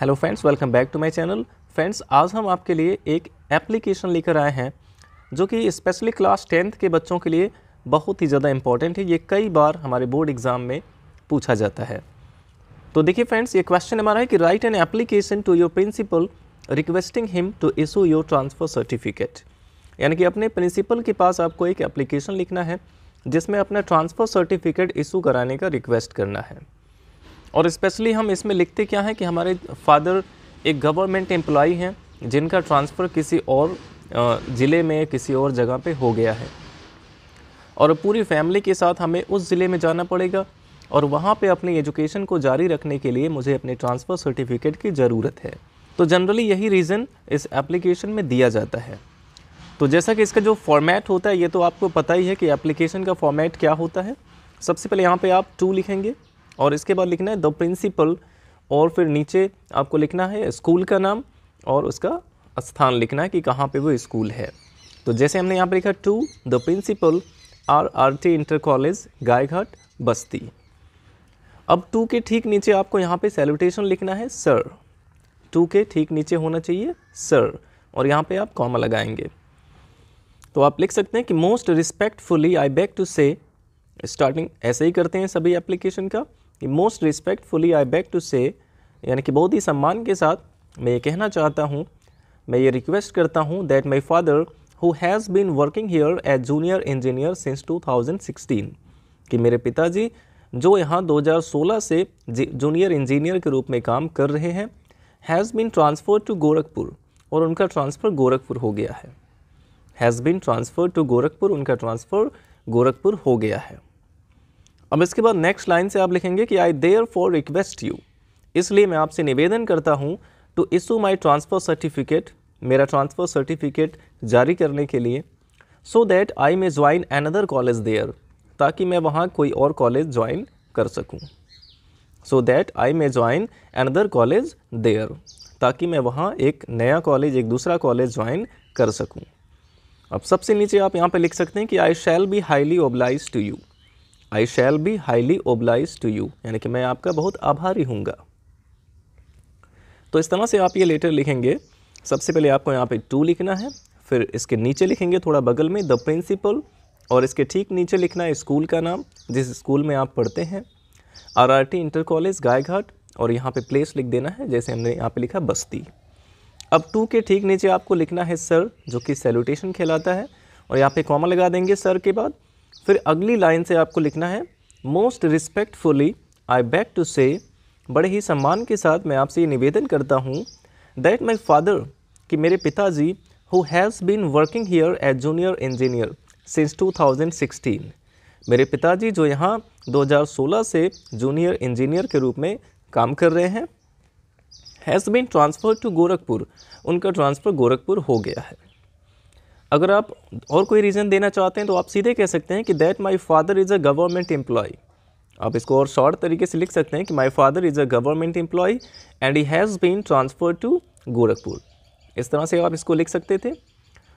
hello friends welcome back to my channel friends आज हम आपके लिए एक एप्लीकेशन लेकर आए हैं जो कि स्पेशली क्लास टेंथ के बच्चों के लिए बहुत ही ज़्यादा इम्पॉर्टेंट है ये कई बार हमारे बोर्ड एग्ज़ाम में पूछा जाता है तो देखिए फ्रेंड्स ये क्वेश्चन हमारा है कि write an application to your principal requesting him to issue your transfer certificate यानी कि अपने प्रिंसिपल के पास आपको एक एप्लीकेशन लिखना है जिसमें अपना ट्रांसफ़र सर्टिफिकेट इशू कराने का रिक्वेस्ट करना है और स्पेशली हम इसमें लिखते क्या हैं कि हमारे फादर एक गवर्नमेंट एम्प्लॉय हैं जिनका ट्रांसफ़र किसी और ज़िले में किसी और जगह पे हो गया है और पूरी फैमिली के साथ हमें उस ज़िले में जाना पड़ेगा और वहाँ पे अपनी एजुकेशन को जारी रखने के लिए मुझे अपने ट्रांसफ़र सर्टिफिकेट की ज़रूरत है तो जनरली यही रीज़न इस एप्लीकेशन में दिया जाता है तो जैसा कि इसका जो फॉर्मेट होता है ये तो आपको पता ही है कि एप्लीकेशन का फॉर्मेट क्या होता है सबसे पहले यहाँ पे आप टू लिखेंगे और इसके बाद लिखना है द प्रिंसिपल और फिर नीचे आपको लिखना है स्कूल का नाम और उसका स्थान लिखना है कि कहाँ पे वो स्कूल है तो जैसे हमने यहाँ पर लिखा to the principal R R T inter college Gayghat Basti अब टू के ठीक नीचे आपको यहाँ पे सैल्यूटेशन लिखना है सर टू के ठीक नीचे होना चाहिए सर और यहाँ पे आप कॉमा लगाएंगे तो आप लिख सकते हैं कि most respectfully I beg to say starting ऐसे ही करते हैं सभी एप्लीकेशन का कि most respectfully I beg to say यानी कि बहुत ही सम्मान के साथ मैं ये कहना चाहता हूँ मैं ये रिक्वेस्ट करता हूँ that my father who has been working here as junior engineer since 2016 कि मेरे पिताजी जो यहाँ 2016 से जूनियर इंजीनियर के रूप में काम कर रहे हैं has been transfer to Gorakhpur और उनका ट्रांसफ़र गोरखपुर हो गया है has been transfer to Gorakhpur उनका ट्रांसफ़र गोरखपुर हो गया है अब इसके बाद नेक्स्ट लाइन से आप लिखेंगे कि I therefore request you इसलिए मैं आपसे निवेदन करता हूँ to issue my transfer certificate मेरा ट्रांसफ़र सर्टिफिकेट जारी करने के लिए so that I may join another college there ताकि मैं वहाँ कोई और कॉलेज ज्वाइन कर सकूँ so that I may join another college there ताकि मैं वहाँ एक नया कॉलेज एक दूसरा कॉलेज ज्वाइन कर सकूँ अब सबसे नीचे आप यहाँ पर लिख सकते हैं कि I shall be highly oblige to you I shall be highly oblige to you यानी कि मैं आपका बहुत आभारी हूँगा तो इस तरह से आप ये लेटर लिखेंगे सबसे पहले आपको यहाँ पे टू लिखना है फिर इसके नीचे लिखेंगे थोड़ा बगल में द प्रिंसिपल और इसके ठीक नीचे लिखना है स्कूल का नाम जिस स्कूल में आप पढ़ते हैं आरआरटी इंटर कॉलेज गायघाट और यहाँ पे प्लेस लिख देना है जैसे हमने यहाँ पे लिखा बस्ती अब टू के ठीक नीचे आपको लिखना है सर जो कि सैल्यूटेशन कहलाता है और यहाँ पे कॉमा लगा देंगे सर के बाद फिर अगली लाइन से आपको लिखना है most respectfully I beg to say बड़े ही सम्मान के साथ मैं आपसे ये निवेदन करता हूँ दैट माई फादर कि मेरे पिताजी who has been working here as junior engineer since 2016 मेरे पिताजी जो यहाँ 2016 से जूनियर इंजीनियर के रूप में काम कर रहे हैं has been transfer to Gorakhpur उनका ट्रांसफ़र गोरखपुर हो गया है अगर आप और कोई रीज़न देना चाहते हैं तो आप सीधे कह सकते हैं कि that my father is a government employee आप इसको और शॉर्ट तरीके से लिख सकते हैं कि my father is a government employee and he has been transfer to Gorakhpur इस तरह से आप इसको लिख सकते थे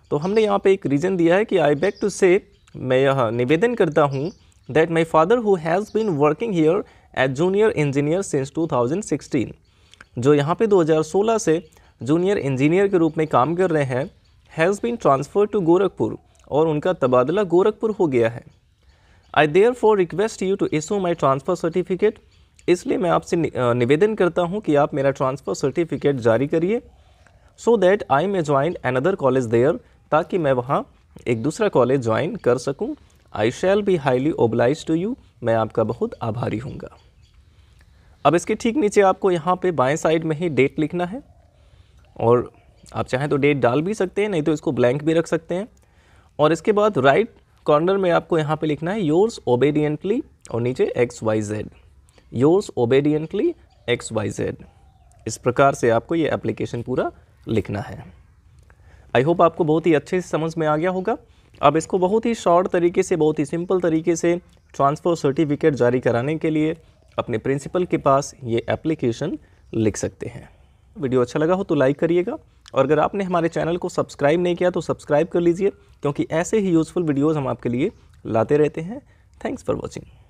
तो हमने यहाँ पे एक रीज़न दिया है कि आई बैक टू से मैं यह निवेदन करता हूँ that my father who has been working here as junior engineer since 2016 जो यहाँ पे 2016 से जूनियर इंजीनियर के रूप में काम कर रहे हैं has been transfer to Gorakhpur और उनका तबादला गोरखपुर हो गया है I therefore request you to issue my transfer certificate इसलिए मैं आपसे निवेदन करता हूँ कि आप मेरा ट्रांसफ़र सर्टिफिकेट जारी करिए so that I may join another college there ताकि मैं वहाँ एक दूसरा कॉलेज ज्वाइन कर सकूँ I shall be highly oblige to you मैं आपका बहुत आभारी हूँ अब इसके ठीक नीचे आपको यहाँ पे बाएं साइड में ही डेट लिखना है और आप चाहें तो डेट डाल भी सकते हैं नहीं तो इसको ब्लैंक भी रख सकते हैं और इसके बाद राइट कॉर्नर में आपको यहाँ पे लिखना है योर्स ओबेडियंटली और नीचे X Y Z yours obediently X Y Z इस प्रकार से आपको ये एप्लीकेशन पूरा लिखना है आई होप आपको बहुत ही अच्छे से समझ में आ गया होगा अब इसको बहुत ही शॉर्ट तरीके से बहुत ही सिंपल तरीके से ट्रांसफ़र सर्टिफिकेट जारी कराने के लिए अपने प्रिंसिपल के पास ये एप्लीकेशन लिख सकते हैं वीडियो अच्छा लगा हो तो लाइक करिएगा और अगर आपने हमारे चैनल को सब्सक्राइब नहीं किया तो सब्सक्राइब कर लीजिए क्योंकि ऐसे ही यूज़फुल वीडियोज़ हम आपके लिए लाते रहते हैं थैंक्स फॉर वॉचिंग